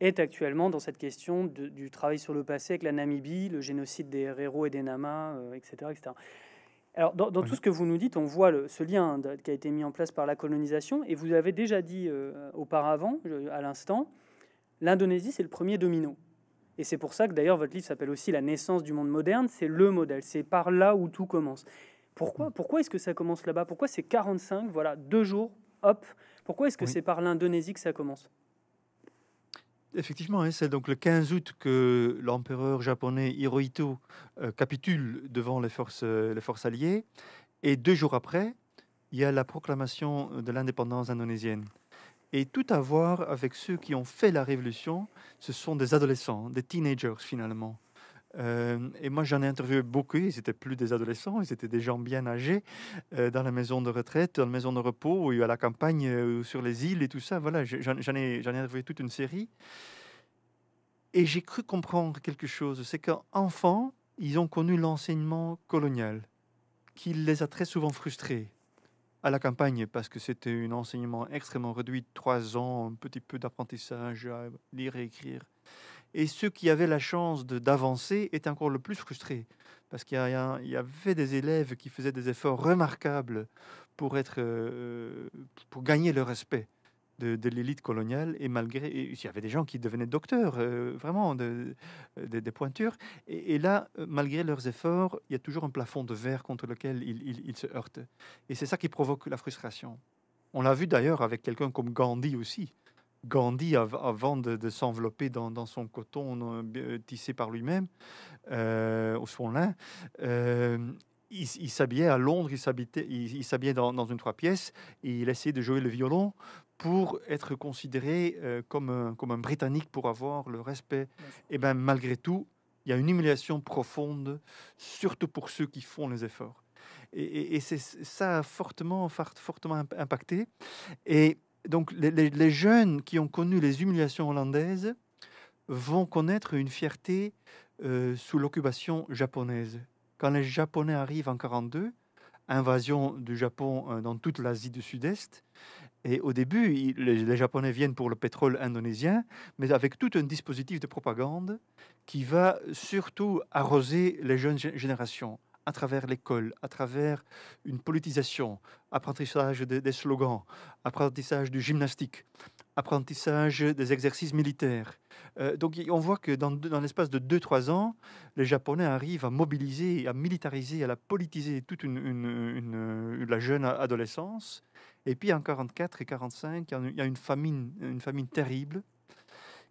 est actuellement dans cette question du travail sur le passé avec la Namibie, le génocide des Herero et des Nama, euh, etc., etc. Alors, dans, tout ce que vous nous dites, on voit le, ce lien hein, qui a été mis en place par la colonisation. Et vous avez déjà dit euh, auparavant, à l'instant, l'Indonésie, c'est le premier domino. Et c'est pour ça que d'ailleurs votre livre s'appelle aussi La naissance du monde moderne. C'est le modèle, c'est par là où tout commence. Pourquoi, mm. pourquoi est-ce que ça commence là-bas Pourquoi c'est 45, voilà, deux jours, hop Pourquoi est-ce que c'est par l'Indonésie que ça commence Effectivement, hein, c'est donc le 15 août que l'empereur japonais Hirohito euh, capitule devant les forces, euh, les forces alliées. Et deux jours après, il y a la proclamation de l'indépendance indonésienne. Et tout à voir avec ceux qui ont fait la révolution, ce sont des adolescents, des teenagers finalement. Euh, et moi, j'en ai interviewé beaucoup. Ils n'étaient plus des adolescents, ils étaient des gens bien âgés euh, dans la maison de retraite, dans la maison de repos, ou à la campagne, euh, ou sur les îles et tout ça. Voilà, j'en ai, ai, interviewé toute une série. Et j'ai cru comprendre quelque chose. C'est qu'enfants, ils ont connu l'enseignement colonial, qui les a très souvent frustrés à la campagne parce que c'était un enseignement extrêmement réduit, trois ans, un petit peu d'apprentissage, à lire et écrire. Et ceux qui avaient la chance d'avancer étaient encore le plus frustrés, parce qu'il y, avait des élèves qui faisaient des efforts remarquables pour, être, euh, pour gagner le respect de, l'élite coloniale, et malgré, il y avait des gens qui devenaient docteurs, euh, vraiment des pointures, et, là, euh, malgré leurs efforts, il y a toujours un plafond de verre contre lequel ils se heurtent. Et c'est ça qui provoque la frustration. On l'a vu d'ailleurs avec quelqu'un comme Gandhi aussi. Gandhi, avant de, s'envelopper dans, son coton euh, euh, tissé par lui-même, euh, au son lin, il, s'habillait à Londres, il s'habillait dans, dans, une trois pièces, et il essayait de jouer le violon pour être considéré comme, un, comme un Britannique, pour avoir le respect. Et bien malgré tout, il y a une humiliation profonde, surtout pour ceux qui font les efforts. Et, c'est ça fortement, fortement impacté. Et donc les, jeunes qui ont connu les humiliations hollandaises vont connaître une fierté euh, sous l'occupation japonaise. Quand les Japonais arrivent en 1942, invasion du Japon euh, dans toute l'Asie du Sud-Est, et au début, les, Japonais viennent pour le pétrole indonésien, mais avec tout un dispositif de propagande qui va surtout arroser les jeunes générations à travers l'école, à travers une politisation, apprentissage des, slogans, apprentissage du gymnastique, apprentissage des exercices militaires. Euh, donc on voit que dans, l'espace de 2-3 ans, les Japonais arrivent à mobiliser, à militariser, à la politiser toute une, la jeune adolescence. Et puis en 44 et 45, il y a une famine, une famine terrible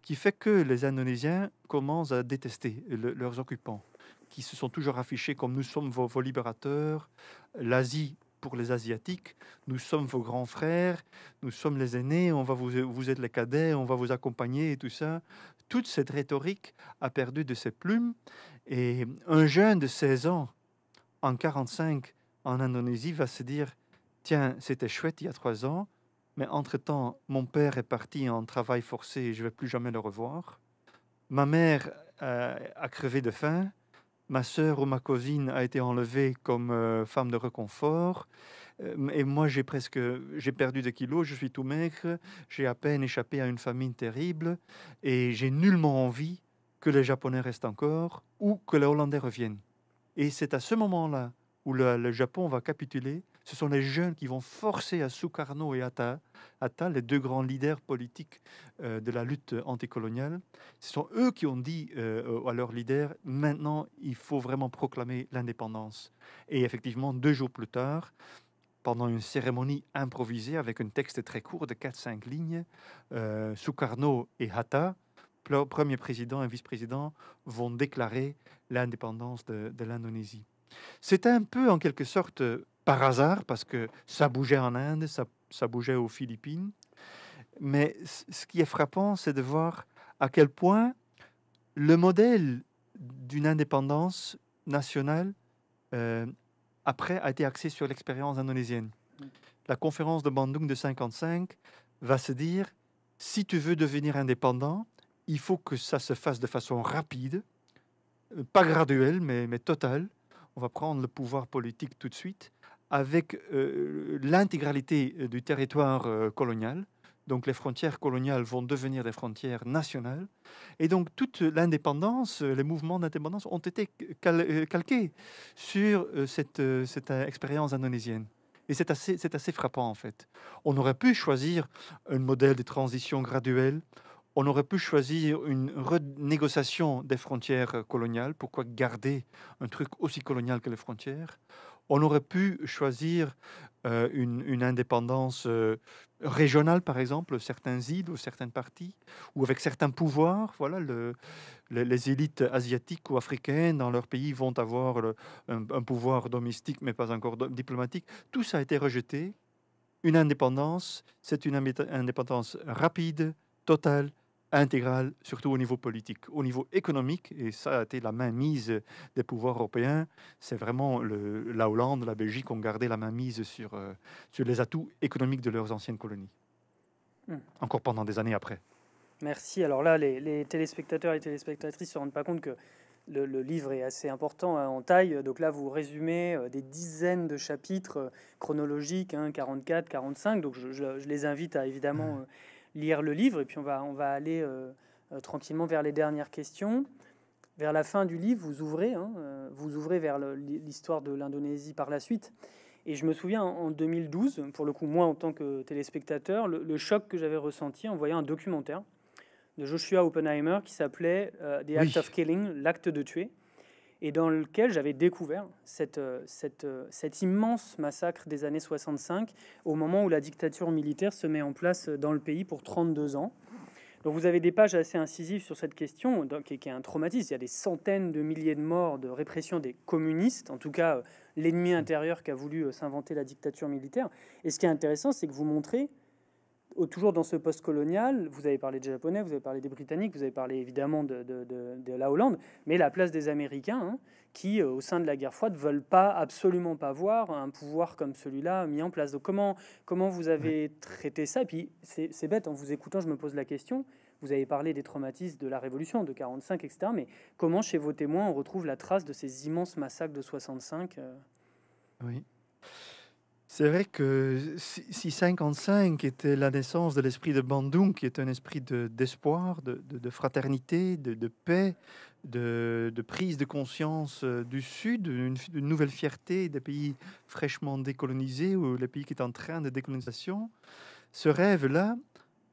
qui fait que les Indonésiens commencent à détester leurs occupants qui se sont toujours affichés comme nous sommes vos, libérateurs, l'Asie pour les Asiatiques, nous sommes vos grands frères, nous sommes les aînés, on va vous, vous êtes les cadets, on va vous accompagner et tout ça. Toute cette rhétorique a perdu de ses plumes et un jeune de 16 ans en 45 en Indonésie va se dire tiens, c'était chouette il y a trois ans, mais entre-temps, mon père est parti en travail forcé et je ne vais plus jamais le revoir. Ma mère euh, a crevé de faim ma sœur ou ma cousine a été enlevée comme euh, femme de réconfort, euh, et moi, j'ai presque, j'ai perdu des kilos, je suis tout maigre, j'ai à peine échappé à une famine terrible, et j'ai nullement envie que les Japonais restent encore ou que les Hollandais reviennent. Et c'est à ce moment-là où le Japon va capituler ce sont les jeunes qui vont forcer à Sukarno et Hatta, les deux grands leaders politiques euh, de la lutte anticoloniale, ce sont eux qui ont dit euh, à leurs leaders, maintenant, il faut vraiment proclamer l'indépendance. Et effectivement, deux jours plus tard, pendant une cérémonie improvisée avec un texte très court de 4-5 lignes, euh, Sukarno et Hatta, premier président et vice-président, vont déclarer l'indépendance de, de l'Indonésie. C'est un peu, en quelque sorte, par hasard, parce que ça bougeait en Inde, ça, bougeait aux Philippines. Mais ce qui est frappant, c'est de voir à quel point le modèle d'une indépendance nationale euh, après a été axé sur l'expérience indonésienne. Mm. La conférence de Bandung de 1955 va se dire si tu veux devenir indépendant, il faut que ça se fasse de façon rapide, euh, pas graduelle, mais, mais totale. On va prendre le pouvoir politique tout de suite avec euh, l'intégralité euh, du territoire euh, colonial. Donc les frontières coloniales vont devenir des frontières nationales. Et donc toute l'indépendance, les mouvements d'indépendance ont été calqués sur cette, expérience indonésienne. Et c'est assez frappant en fait. On aurait pu choisir un modèle de transition graduelle. On aurait pu choisir une renégociation des frontières coloniales. Pourquoi garder un truc aussi colonial que les frontières on aurait pu choisir euh, une, indépendance euh, régionale, par exemple, certains îles ou certaines parties, ou avec certains pouvoirs. Voilà, les élites asiatiques ou africaines dans leur pays vont avoir un, pouvoir domestique, mais pas encore diplomatique. Tout ça a été rejeté. Une indépendance, c'est une indépendance rapide, totale, intégrale, surtout au niveau politique. Au niveau économique, et ça a été la mainmise des pouvoirs européens, c'est vraiment le, la Hollande, la Belgique ont gardé la mainmise sur, euh, sur les atouts économiques de leurs anciennes colonies. Hmm. Encore pendant des années après. Merci. Alors là, les, téléspectateurs et téléspectatrices ne se rendent pas compte que le, livre est assez important hein, en taille. Donc là, vous résumez euh, des dizaines de chapitres euh, chronologiques, 44, hein, 45. Donc je, les invite à évidemment hmm lire le livre, et puis on va, on va aller euh, euh, tranquillement vers les dernières questions. Vers la fin du livre, vous ouvrez, hein, euh, vous ouvrez vers l'histoire de l'Indonésie par la suite. Et je me souviens en 2012, pour le coup, moi en tant que téléspectateur, le, choc que j'avais ressenti en voyant un documentaire de Joshua Oppenheimer qui s'appelait The Act of Killing, l'acte de tuer et dans lequel j'avais découvert cette, euh, euh, cet immense massacre des années 65 au moment où la dictature militaire se met en place euh, dans le pays pour 32 ans. Donc vous avez des pages assez incisives sur cette question, qui est un traumatisme. Il y a des centaines de milliers de morts de répression des communistes, en tout cas l'ennemi intérieur qui a voulu s'inventer la dictature militaire. Et ce qui est intéressant, c'est que vous montrez toujours dans ce post-colonial, vous avez parlé des Japonais, vous avez parlé des Britanniques, vous avez parlé évidemment de, la Hollande, mais la place des Américains, hein, qui, euh, au sein de la guerre froide, veulent pas, absolument pas voir un pouvoir comme celui-là mis en place. Donc comment, comment vous avez traité ça puis c'est bête, en vous écoutant, je me pose la question, vous avez parlé des traumatismes de la Révolution, de 45, etc., mais comment, chez vos témoins, on retrouve la trace de ces immenses massacres de 65 euh? Oui. C'est vrai que si 55 était la naissance de l'esprit de Bandung, qui est un esprit d'espoir, de, fraternité, de, paix, de, prise de conscience euh, du Sud, une, nouvelle fierté des pays fraîchement décolonisés ou les pays qui sont en train de décolonisation, ce rêve-là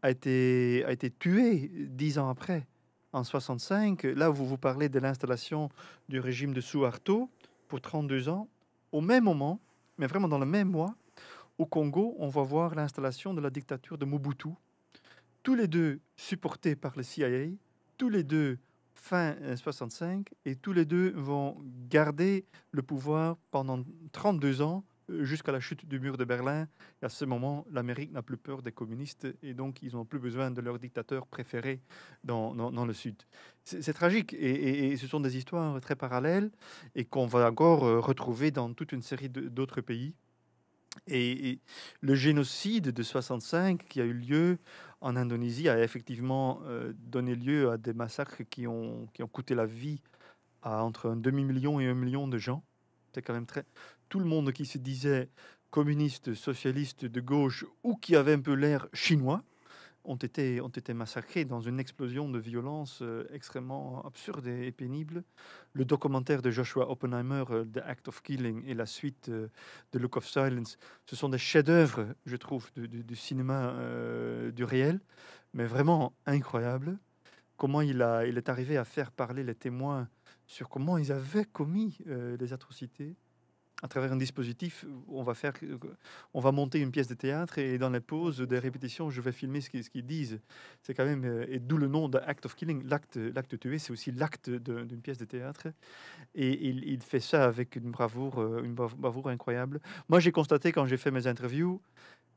a été, a été tué dix ans après, en 65. Là, vous vous parlez de l'installation du régime de Suharto pour 32 ans. Au même moment, mais vraiment dans le même mois, au Congo, on va voir l'installation de la dictature de Mobutu, tous les deux supportés par le CIA, tous les deux fin 65, euh, et tous les deux vont garder le pouvoir pendant 32 ans euh, jusqu'à la chute du mur de Berlin. à ce moment, l'Amérique n'a plus peur des communistes et donc ils n'ont plus besoin de leur dictateur préféré dans, le Sud. C'est tragique et, ce sont des histoires très parallèles et qu'on va encore euh, retrouver dans toute une série d'autres pays. Et, le génocide de 65 qui a eu lieu en Indonésie a effectivement euh, donné lieu à des massacres qui ont, qui ont coûté la vie à entre un demi-million et un million de gens quand même très. Tout le monde qui se disait communiste, socialiste, de gauche ou qui avait un peu l'air chinois ont été, ont été massacrés dans une explosion de violence euh, extrêmement absurde et, pénible. Le documentaire de Joshua Oppenheimer, euh, The Act of Killing, et la suite euh, de Look of Silence, ce sont des chefs-d'œuvre, je trouve, du, cinéma du réel, mais vraiment incroyable. Comment il, a, il est arrivé à faire parler les témoins sur comment ils avaient commis euh, les atrocités à travers un dispositif. On va faire, euh, on va monter une pièce de théâtre et dans les pauses des répétitions, je vais filmer ce qu'ils disent. C'est quand même euh, et d'où le nom Act of Killing, l'acte, l'acte tué, c'est aussi l'acte d'une pièce de théâtre. Et il, fait ça avec une bravoure, une bravoure incroyable. Moi, j'ai constaté quand j'ai fait mes interviews.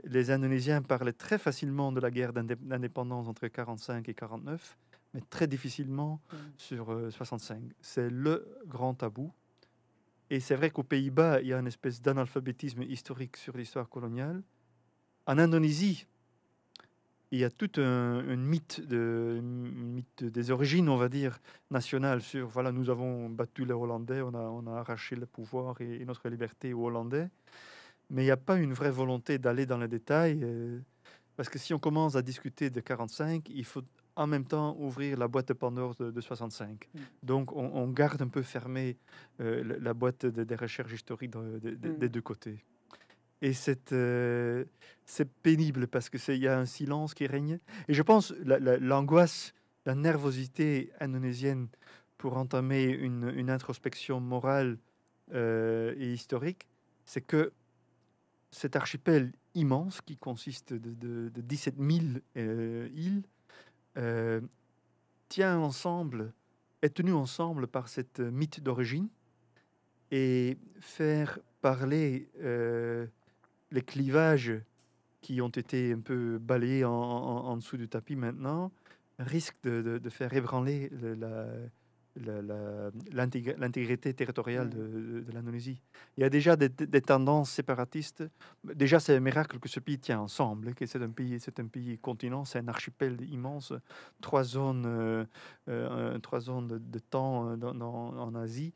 Les Indonésiens parlaient très facilement de la guerre d'indépendance entre 45 et 49 mais très difficilement sur 65. Euh, c'est le grand tabou. Et c'est vrai qu'aux Pays-Bas, il y a une espèce d'analphabétisme historique sur l'histoire coloniale. En Indonésie, il y a tout un, mythe, de, des origines, on va dire, nationales sur, voilà, nous avons battu les Hollandais, on a, on a arraché le pouvoir et, notre liberté aux Hollandais. Mais il n'y a pas une vraie volonté d'aller dans les détails. Euh, parce que si on commence à discuter de 45, il faut en même temps ouvrir la boîte de Pandore de, de 65. Mm. Donc on, garde un peu fermée euh, la boîte des recherches historiques des mm. deux côtés. Et c'est euh, pénible parce qu'il y a un silence qui règne. Et je pense l'angoisse, la, nervosité indonésienne pour entamer une, une introspection morale euh, et historique, c'est que cet archipel, immense qui consiste de, 17 000 euh, îles, euh, tient ensemble, est tenu ensemble par cette mythe d'origine et faire parler euh, les clivages qui ont été un peu balayés en, dessous du tapis maintenant risque de, faire ébranler la, l'intégrité territoriale mm. de, l'Indonésie. Il y a déjà des, tendances séparatistes. Déjà, c'est un miracle que ce pays tient ensemble, que c'est un pays, c'est un pays continent, c'est un archipel immense, trois zones, euh, euh, trois zones de, temps euh, dans, en Asie.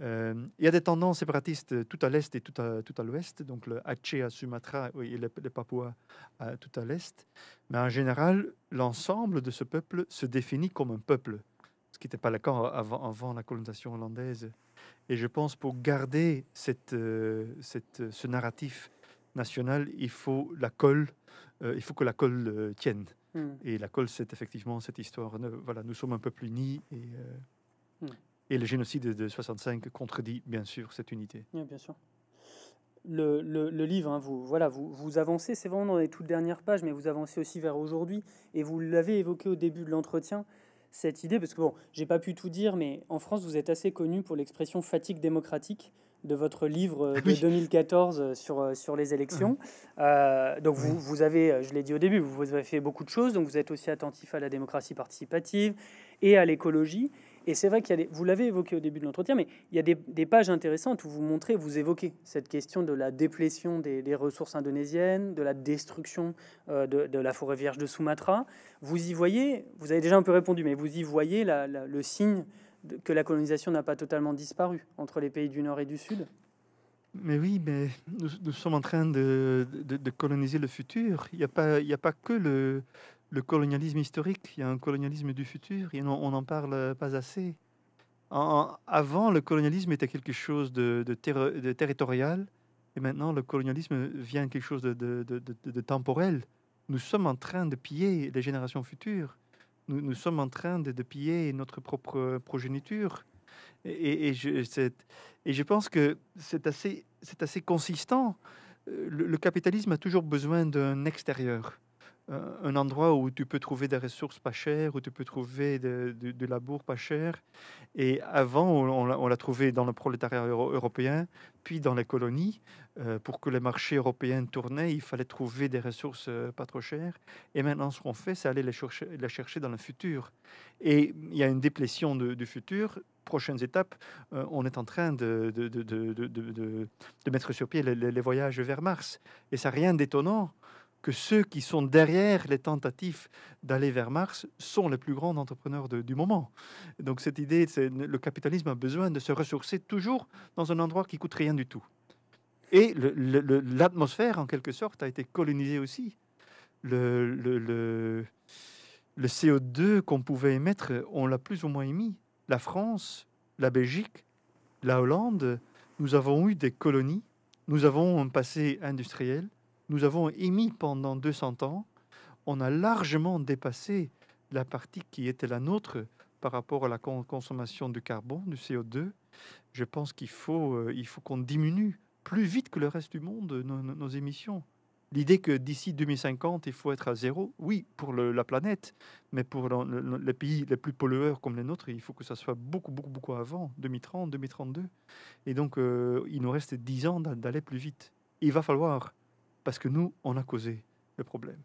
il y a des tendances séparatistes tout à l'est et tout à, tout à l'ouest, donc le Aceh à Sumatra et les, Papouas tout à l'est. Mais en général, l'ensemble de ce peuple se définit comme un peuple ce qui n'était pas le cas avant, la colonisation hollandaise. Et je pense pour garder cette, euh, euh, ce narratif national, il faut la colle, euh, il faut que la colle tienne. Hmm. Et la colle, c'est effectivement cette histoire. voilà, nous sommes un peuple uni et, hmm. et le génocide de 65 contredit bien sûr cette unité. bien sûr. Le, livre, hein, vous, voilà, vous, vous avancez, c'est vraiment dans les toutes dernières pages, mais vous avancez aussi vers aujourd'hui, et vous l'avez évoqué au début de l'entretien, cette idée, parce que bon, j'ai pas pu tout dire, mais en France, vous êtes assez connu pour l'expression fatigue démocratique de votre livre euh, ah de 2014 euh, sur, euh, sur les élections. Mmh. donc vous, vous, avez, je l'ai dit au début, vous avez fait beaucoup de choses, donc vous êtes aussi attentif à la démocratie participative et à l'écologie. Et c'est vrai qu'il y a des, vous l'avez évoqué au début de l'entretien, mais il y a des, des, pages intéressantes où vous montrez, vous évoquez cette question de la déplétion des, ressources indonésiennes, de la destruction euh, de, de, la forêt vierge de Sumatra. Vous y voyez, vous avez déjà un peu répondu, mais vous y voyez le signe que la colonisation n'a pas totalement disparu entre les pays du Nord et du Sud. Mais oui, mais nous, sommes en train de, de, coloniser le futur. Il n'y a, pas, il a pas que le, le colonialisme historique, il y a un colonialisme du futur, et on n'en parle pas assez. avant, le colonialisme était quelque chose de, de, de, territorial, et maintenant, le colonialisme vient quelque chose de, temporel. Nous sommes en train de piller les générations futures. Nous, sommes en train de, piller notre propre progéniture. Et, et, je, et je, pense que c'est assez, assez, consistant. Euh, le, capitalisme a toujours besoin d'un extérieur un endroit où tu peux trouver des ressources pas chères, où tu peux trouver de, labour la pas chère. Et avant, on, l'a trouvé dans le prolétariat européen, puis dans les colonies. Euh, pour que les marchés européens tournaient, il fallait trouver des ressources euh, pas trop chères. Et maintenant, ce qu'on fait, c'est aller les chercher, dans le futur. Et il y a une déplétion du futur prochaines étapes, euh, on est en train de, de, de, de mettre sur pied les, les, voyages vers Mars. Et ça, rien d'étonnant que ceux qui sont derrière les tentatives d'aller vers Mars sont les plus grands entrepreneurs du moment. Donc cette idée, c'est le capitalisme a besoin de se ressourcer toujours dans un endroit qui coûte rien du tout. Et l'atmosphère, en quelque sorte, a été colonisée aussi. le CO2 qu'on pouvait émettre, on l'a plus ou moins émis. La France, la Belgique, la Hollande, nous avons eu des colonies, nous avons un passé industriel, nous avons émis pendant 200 ans, on a largement dépassé la partie qui était la nôtre par rapport à la consommation du carbone, du CO2. Je pense qu'il faut, euh, il faut qu'on diminue plus vite que le reste du monde nos, émissions. L'idée que d'ici 2050, il faut être à zéro, oui, pour la planète, mais pour les pays les plus pollueurs comme les nôtres, il faut que ça soit beaucoup, beaucoup, beaucoup avant, 2030, 2032. Et donc, euh, il nous reste 10 ans d'aller plus vite. Il va falloir parce que nous, on a causé le problème.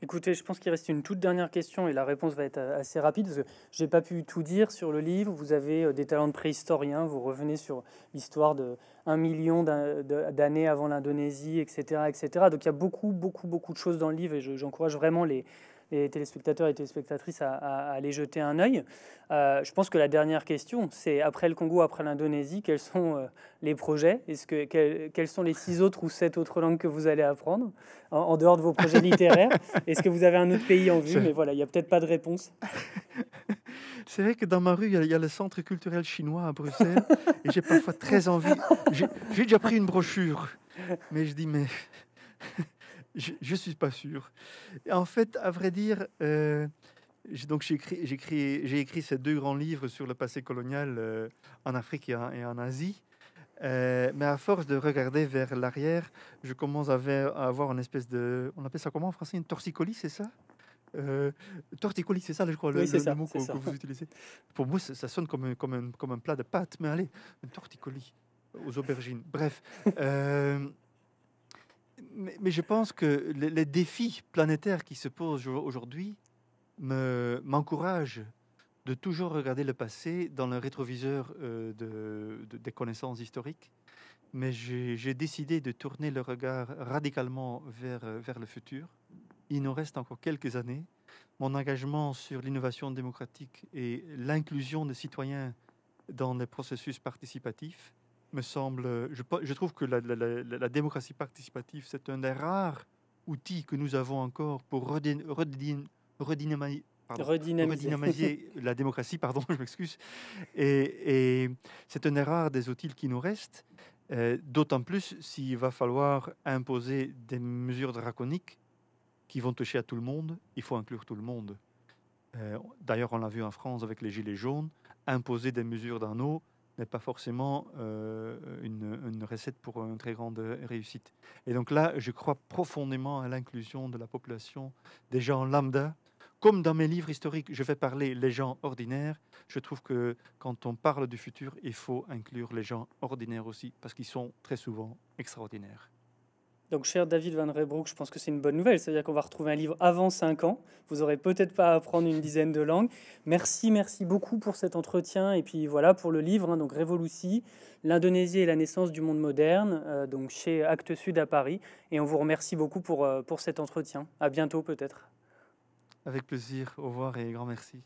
Écoutez, je pense qu'il reste une toute dernière question et la réponse va être assez rapide parce que je n'ai pas pu tout dire sur le livre. Vous avez euh, des talents de préhistorien, vous revenez sur l'histoire de 1 million d'années avant l'Indonésie, etc., etc. Donc il y a beaucoup, beaucoup, beaucoup de choses dans le livre et j'encourage vraiment les, les téléspectateurs et téléspectatrices à, aller jeter un oeil. Euh, je pense que la dernière question, c'est après le Congo, après l'Indonésie, quels sont euh, les projets Est-ce que quels, sont les six autres ou sept autres langues que vous allez apprendre en, dehors de vos projets littéraires [LAUGHS] Est-ce que vous avez un autre pays en vue Mais voilà, il n'y a peut-être pas de réponse. [LAUGHS] C'est vrai que dans ma rue, il y, a le centre culturel chinois à Bruxelles, [LAUGHS] et j'ai parfois très envie. J'ai déjà pris une brochure, mais je dis mais je ne suis pas sûr. En fait, à vrai dire, euh, donc j'ai écrit, écrit, ces deux grands livres sur le passé colonial euh, en Afrique et en, Asie. Euh, mais à force de regarder vers l'arrière, je commence à, avoir une espèce de... On appelle ça comment en français Une torticolis, c'est ça euh, torticolis, c'est ça, je crois, le, mot que, vous utilisez. Pour moi, ça, sonne comme un, comme un plat de pâtes, mais allez, une torticolis aux aubergines. Bref mais, je pense que les, défis planétaires qui se posent aujourd'hui m'encouragent de toujours regarder le passé dans le rétroviseur euh, des connaissances historiques. Mais j'ai décidé de tourner le regard radicalement vers, vers le futur. Il nous reste encore quelques années. Mon engagement sur l'innovation démocratique et l'inclusion des citoyens dans les processus participatifs me semble, euh, je, je trouve que la, la, la, démocratie participative, c'est un des rares outils que nous avons encore pour redynamiser, [LAUGHS] la démocratie, pardon, [LAUGHS] je m'excuse. Et, et c'est un des des outils qui nous restent, euh, d'autant plus s'il va falloir imposer des mesures draconiques qui vont toucher à tout le monde, il faut inclure tout le monde. Euh, d'ailleurs, on l'a vu en France avec les Gilets jaunes, imposer des mesures d'un n'est pas forcément euh, une, une, recette pour une très grande réussite. Et donc là, je crois profondément à l'inclusion de la population, des gens lambda. Comme dans mes livres historiques, je vais parler les gens ordinaires. Je trouve que quand on parle du futur, il faut inclure les gens ordinaires aussi, parce qu'ils sont très souvent extraordinaires. Donc, cher David Van Reybroek, je pense que c'est une bonne nouvelle. C'est-à-dire qu'on va retrouver un livre avant 5 ans. Vous aurez peut-être pas à apprendre une dizaine de langues. Merci, merci beaucoup pour cet entretien. Et puis voilà, pour le livre, hein. donc Révolucie, l'Indonésie et la naissance du monde moderne, euh, donc chez Actes Sud à Paris. Et on vous remercie beaucoup pour, euh, pour cet entretien. À bientôt, peut-être. Avec plaisir. Au revoir et grand merci.